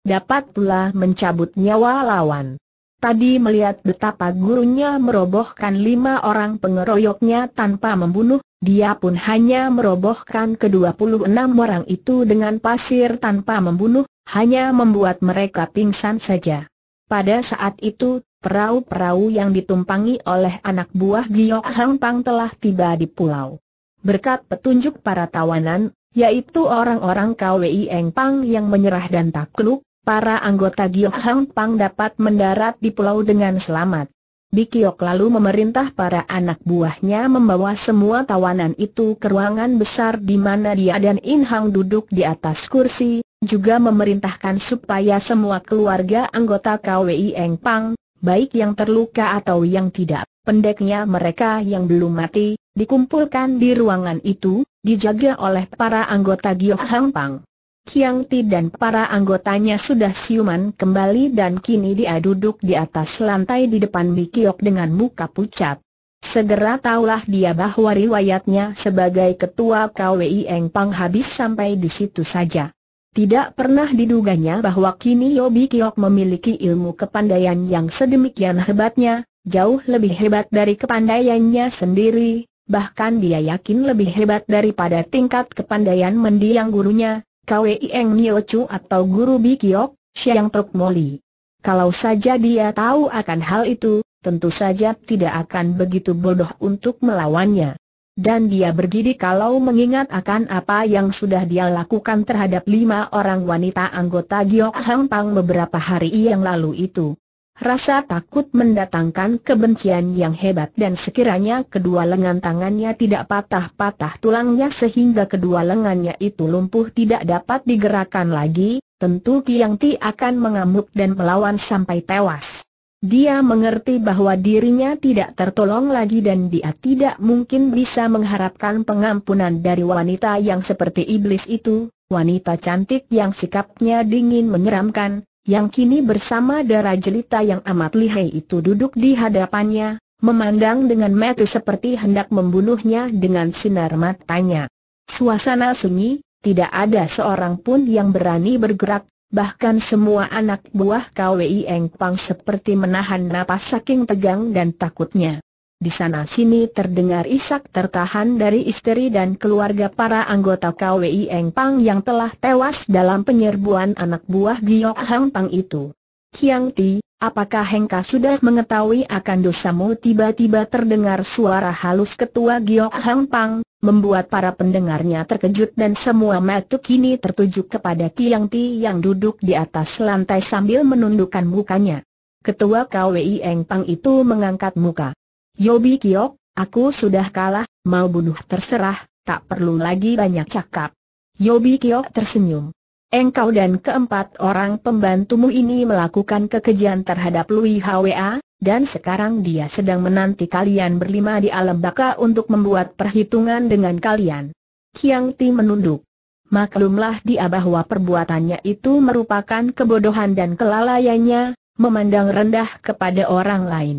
dapat pula mencabut nyawa lawan. Tadi melihat betapa gurunya merobohkan lima orang pengeroyoknya tanpa membunuh, dia pun hanya merobohkan ke-26 orang itu dengan pasir tanpa membunuh, hanya membuat mereka pingsan saja. Pada saat itu Perahu-perahu yang ditumpangi oleh anak buah Giok Hang Pang telah tiba di pulau. Berkat petunjuk para tawanan, yaitu orang-orang KWI Eng Pang yang menyerah dan takluk, para anggota Giok Hang Pang dapat mendarat di pulau dengan selamat. Bikiok lalu memerintah para anak buahnya membawa semua tawanan itu ke ruangan besar di mana dia dan In Hang duduk di atas kursi, juga memerintahkan supaya semua keluarga anggota KWI Eng Pang, baik yang terluka atau yang tidak. Pendeknya mereka yang belum mati, dikumpulkan di ruangan itu, dijaga oleh para anggota Giyok Hang Pang. Kiang Ti dan para anggotanya sudah siuman kembali dan kini dia duduk di atas lantai di depan Mikiok dengan muka pucat. Segera taulah dia bahwa riwayatnya sebagai ketua KWI Eng Pang habis sampai di situ saja. Tidak pernah diduganya bahwa kini Yobi Kiok memiliki ilmu kepandaian yang sedemikian hebatnya, jauh lebih hebat dari kepandaiannya sendiri, bahkan dia yakin lebih hebat daripada tingkat kepandaian mendiang gurunya, Kwei Eng Nio Chu atau guru Bikiok, Siang Tok Moli. Kalau saja dia tahu akan hal itu, tentu saja tidak akan begitu bodoh untuk melawannya. Dan dia berdiri kalau mengingat akan apa yang sudah dia lakukan terhadap lima orang wanita anggota Giok Hang Pang beberapa hari yang lalu itu. Rasa takut mendatangkan kebencian yang hebat dan sekiranya kedua lengan tangannya tidak patah-patah tulangnya sehingga kedua lengannya itu lumpuh tidak dapat digerakkan lagi, tentu Kiang Ti akan mengamuk dan melawan sampai tewas. Dia mengerti bahwa dirinya tidak tertolong lagi dan dia tidak mungkin bisa mengharapkan pengampunan dari wanita yang seperti iblis itu, wanita cantik yang sikapnya dingin menyeramkan, yang kini bersama darah jelita yang amat lihai itu duduk di hadapannya, memandang dengan mata seperti hendak membunuhnya dengan sinar matanya. Suasana sunyi, tidak ada seorang pun yang berani bergerak, bahkan semua anak buah KWI Eng Pang seperti menahan napas saking tegang dan takutnya. Di sana sini terdengar isak tertahan dari istri dan keluarga para anggota KWI Eng Pang yang telah tewas dalam penyerbuan anak buah Giok Hang Pang itu. Kiang Ti, apakah Hengka sudah mengetahui akan dosamu tiba-tiba terdengar suara halus ketua Giok Hang Pang, membuat para pendengarnya terkejut dan semua mata kini tertuju kepada Tiang Ti yang duduk di atas lantai sambil menundukkan mukanya. Ketua KWI Eng Pang itu mengangkat muka. Yobi Kiok, aku sudah kalah, mau bunuh terserah, tak perlu lagi banyak cakap. Yobi Kiok tersenyum. Engkau dan keempat orang pembantumu ini melakukan kekejian terhadap Lui Hwa, dan sekarang dia sedang menanti kalian berlima di alam baka untuk membuat perhitungan dengan kalian. Kiang Ti menunduk. Maklumlah dia bahwa perbuatannya itu merupakan kebodohan dan kelalaiannya, memandang rendah kepada orang lain.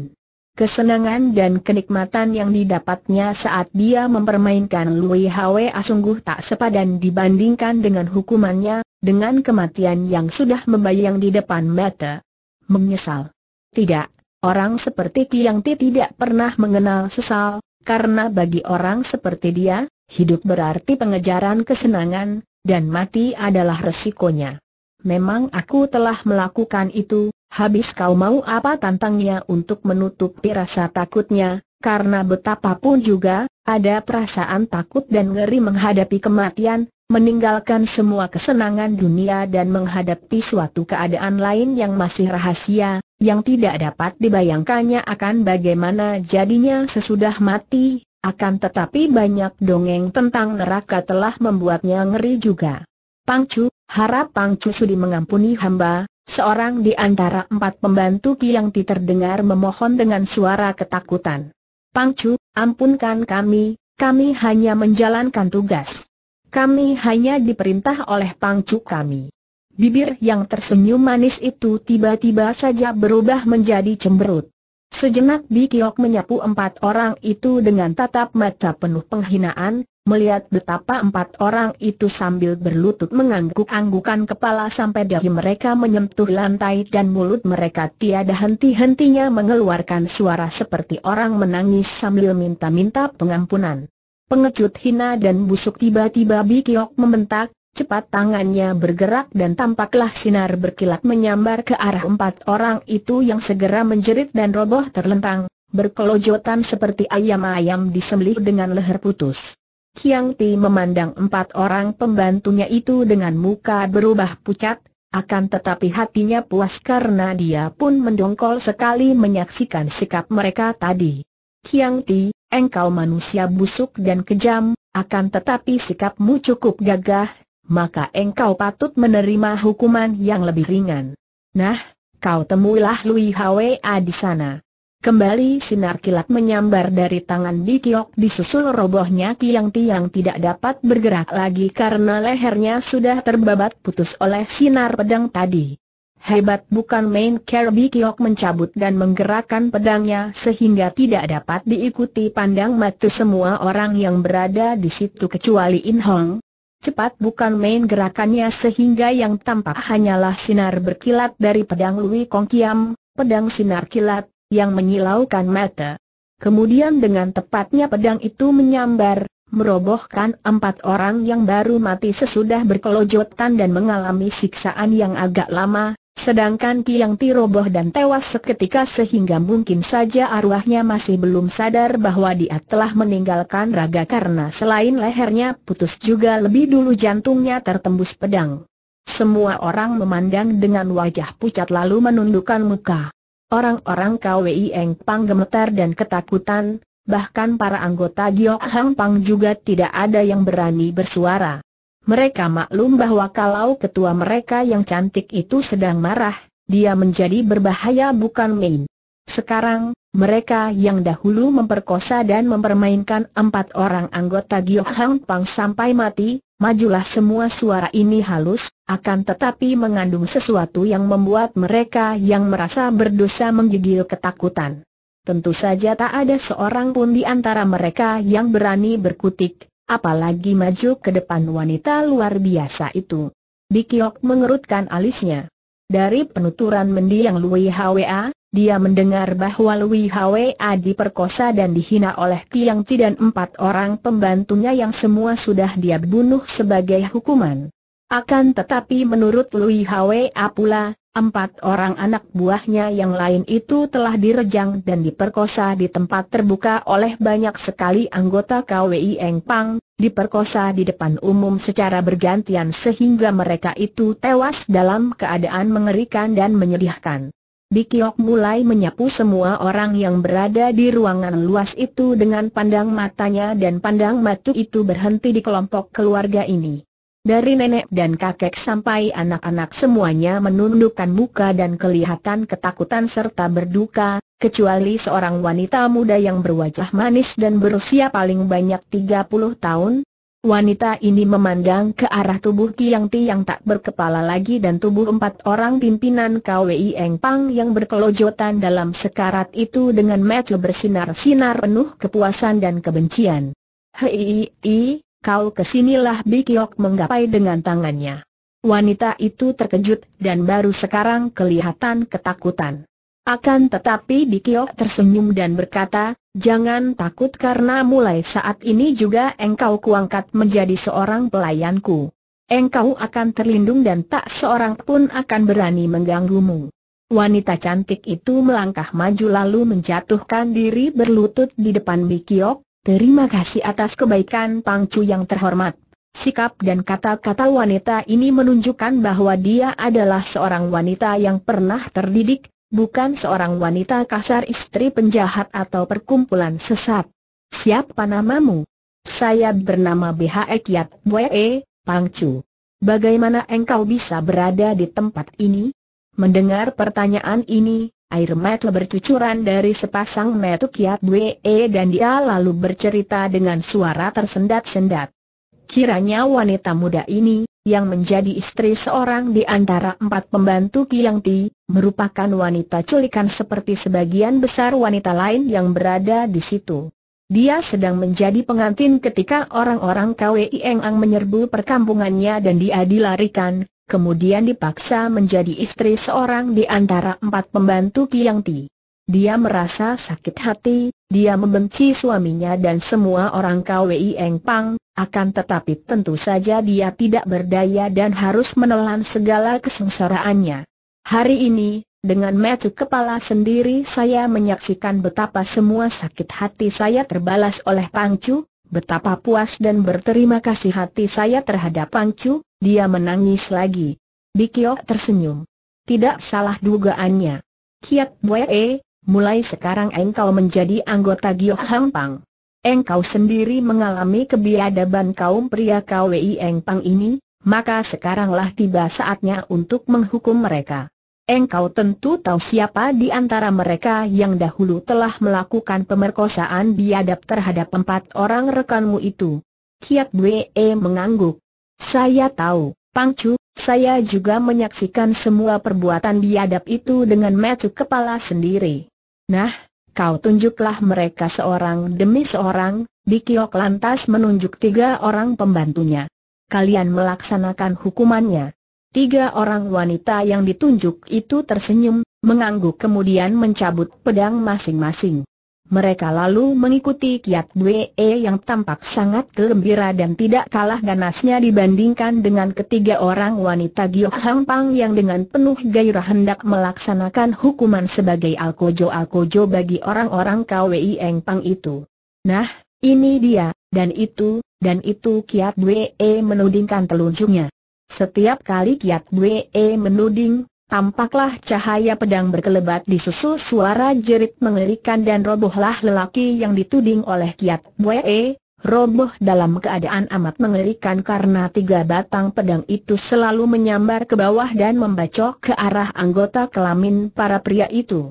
Kesenangan dan kenikmatan yang didapatnya saat dia mempermainkan Lui Hwa sungguh tak sepadan dibandingkan dengan hukumannya, dengan kematian yang sudah membayang di depan mata. Menyesal. Tidak, Orang seperti Kiang Ti tidak pernah mengenal sesal, karena bagi orang seperti dia, hidup berarti pengejaran kesenangan, dan mati adalah resikonya. Memang aku telah melakukan itu, habis kau mau apa tantangnya untuk menutupi rasa takutnya, karena betapapun juga, ada perasaan takut dan ngeri menghadapi kematian, meninggalkan semua kesenangan dunia dan menghadapi suatu keadaan lain yang masih rahasia, yang tidak dapat dibayangkannya akan bagaimana jadinya sesudah mati, akan tetapi banyak dongeng tentang neraka telah membuatnya ngeri juga. Pangcu, harap Pangcu sudi mengampuni hamba, seorang di antara empat pembantu yang terdengar memohon dengan suara ketakutan. Pangcu, ampunkan kami, kami hanya menjalankan tugas. Kami hanya diperintah oleh pangcu kami. Bibir yang tersenyum manis itu tiba-tiba saja berubah menjadi cemberut. Sejenak Bikiok menyapu empat orang itu dengan tatap mata penuh penghinaan, melihat betapa empat orang itu sambil berlutut mengangguk-anggukan kepala sampai dari mereka menyentuh lantai dan mulut mereka tiada henti-hentinya mengeluarkan suara seperti orang menangis sambil minta-minta pengampunan. Pengecut hina dan busuk tiba-tiba Bikiok membentak, cepat tangannya bergerak dan tampaklah sinar berkilat menyambar ke arah empat orang itu yang segera menjerit dan roboh terlentang, berkelojotan seperti ayam-ayam disembelih dengan leher putus. Kiang Ti memandang empat orang pembantunya itu dengan muka berubah pucat, akan tetapi hatinya puas karena dia pun mendongkol sekali menyaksikan sikap mereka tadi. Kiang Ti, engkau manusia busuk dan kejam, akan tetapi sikapmu cukup gagah, maka engkau patut menerima hukuman yang lebih ringan. Nah, kau temuilah Lui Hwa di sana. Kembali sinar kilat menyambar dari tangan Kiok disusul robohnya tiang-tiang tidak dapat bergerak lagi karena lehernya sudah terbabat putus oleh sinar pedang tadi. Hebat bukan main Kirby Kiok mencabut dan menggerakkan pedangnya sehingga tidak dapat diikuti pandang mata semua orang yang berada di situ kecuali In Hong. Cepat bukan main gerakannya sehingga yang tampak hanyalah sinar berkilat dari pedang Lui Kong Kiam, pedang sinar kilat, yang menyilaukan mata. Kemudian dengan tepatnya pedang itu menyambar, merobohkan empat orang yang baru mati sesudah berkelojotan dan mengalami siksaan yang agak lama, Sedangkan Piang Ti roboh dan tewas seketika sehingga mungkin saja arwahnya masih belum sadar bahwa dia telah meninggalkan raga karena selain lehernya putus juga lebih dulu jantungnya tertembus pedang. Semua orang memandang dengan wajah pucat lalu menundukkan muka. Orang-orang KWI Eng Pang gemetar dan ketakutan, bahkan para anggota Giok Hang Pang juga tidak ada yang berani bersuara. Mereka maklum bahwa kalau ketua mereka yang cantik itu sedang marah, dia menjadi berbahaya bukan main. Sekarang, mereka yang dahulu memperkosa dan mempermainkan empat orang anggota Gyo Hang Pang sampai mati, majulah semua suara ini halus, akan tetapi mengandung sesuatu yang membuat mereka yang merasa berdosa menggigil ketakutan. Tentu saja tak ada seorang pun di antara mereka yang berani berkutik, Apalagi maju ke depan wanita luar biasa itu. Bikiok mengerutkan alisnya. Dari penuturan mendiang Lui Hwa, dia mendengar bahwa Lui Hwa diperkosa dan dihina oleh Tiang Ti dan empat orang pembantunya yang semua sudah dia bunuh sebagai hukuman. Akan tetapi menurut Lui Hwa pula, Empat orang anak buahnya yang lain itu telah direjang dan diperkosa di tempat terbuka oleh banyak sekali anggota KWI Engpang, diperkosa di depan umum secara bergantian sehingga mereka itu tewas dalam keadaan mengerikan dan menyedihkan. Bikiok mulai menyapu semua orang yang berada di ruangan luas itu dengan pandang matanya dan pandang matu itu berhenti di kelompok keluarga ini. Dari nenek dan kakek sampai anak-anak semuanya menundukkan muka dan kelihatan ketakutan serta berduka, kecuali seorang wanita muda yang berwajah manis dan berusia paling banyak 30 tahun. Wanita ini memandang ke arah tubuh Tiang-Ti yang tak berkepala lagi dan tubuh empat orang pimpinan KWI Eng Pang yang berkelojotan dalam sekarat itu dengan mata bersinar-sinar penuh kepuasan dan kebencian. Hei, kau kesinilah Bikiok menggapai dengan tangannya. Wanita itu terkejut dan baru sekarang kelihatan ketakutan. Akan tetapi Bikiok tersenyum dan berkata, jangan takut karena mulai saat ini juga engkau kuangkat menjadi seorang pelayanku. Engkau akan terlindung dan tak seorang pun akan berani mengganggumu. Wanita cantik itu melangkah maju lalu menjatuhkan diri berlutut di depan Bikiok, Terima kasih atas kebaikan Pangcu yang terhormat. Sikap dan kata-kata wanita ini menunjukkan bahwa dia adalah seorang wanita yang pernah terdidik, bukan seorang wanita kasar istri penjahat atau perkumpulan sesat. Siapa namamu? Saya bernama BHE Kiat Boe, Pangcu. Bagaimana engkau bisa berada di tempat ini? Mendengar pertanyaan ini, air mata bercucuran dari sepasang metu Kiat ya, Bwe eh, dan dia lalu bercerita dengan suara tersendat-sendat. Kiranya wanita muda ini, yang menjadi istri seorang di antara empat pembantu Kiang Ti, merupakan wanita culikan seperti sebagian besar wanita lain yang berada di situ. Dia sedang menjadi pengantin ketika orang-orang KWI Eng Ang menyerbu perkampungannya dan dia dilarikan, kemudian dipaksa menjadi istri seorang di antara empat pembantu Kiang Ti. Dia merasa sakit hati, dia membenci suaminya dan semua orang KWI Eng Pang, akan tetapi tentu saja dia tidak berdaya dan harus menelan segala kesengsaraannya. Hari ini, dengan metu kepala sendiri saya menyaksikan betapa semua sakit hati saya terbalas oleh Pangcu, betapa puas dan berterima kasih hati saya terhadap Pangcu, dia menangis lagi. Bikiok tersenyum. Tidak salah dugaannya. Kiat Buee, mulai sekarang engkau menjadi anggota Gio Hang Pang. Engkau sendiri mengalami kebiadaban kaum pria kwi Eng ini, maka sekaranglah tiba saatnya untuk menghukum mereka. Engkau tentu tahu siapa di antara mereka yang dahulu telah melakukan pemerkosaan biadab terhadap empat orang rekanmu itu. Kiat Buee mengangguk. Saya tahu, Pangcu, saya juga menyaksikan semua perbuatan biadab itu dengan mata kepala sendiri. Nah, kau tunjuklah mereka seorang demi seorang, di lantas menunjuk tiga orang pembantunya. Kalian melaksanakan hukumannya. Tiga orang wanita yang ditunjuk itu tersenyum, mengangguk kemudian mencabut pedang masing-masing. Mereka lalu mengikuti Kiat Bwe e yang tampak sangat gembira dan tidak kalah ganasnya dibandingkan dengan ketiga orang wanita Giok Hang Pang yang dengan penuh gairah hendak melaksanakan hukuman sebagai alkojo-alkojo bagi orang-orang KWI Eng Pang itu. Nah, ini dia, dan itu, dan itu Kiat Bwe e menudingkan telunjuknya. Setiap kali Kiat Bwe e menuding, Tampaklah cahaya pedang berkelebat di susu suara jerit mengerikan dan robohlah lelaki yang dituding oleh Kiat Bwe, roboh dalam keadaan amat mengerikan karena tiga batang pedang itu selalu menyambar ke bawah dan membacok ke arah anggota kelamin para pria itu.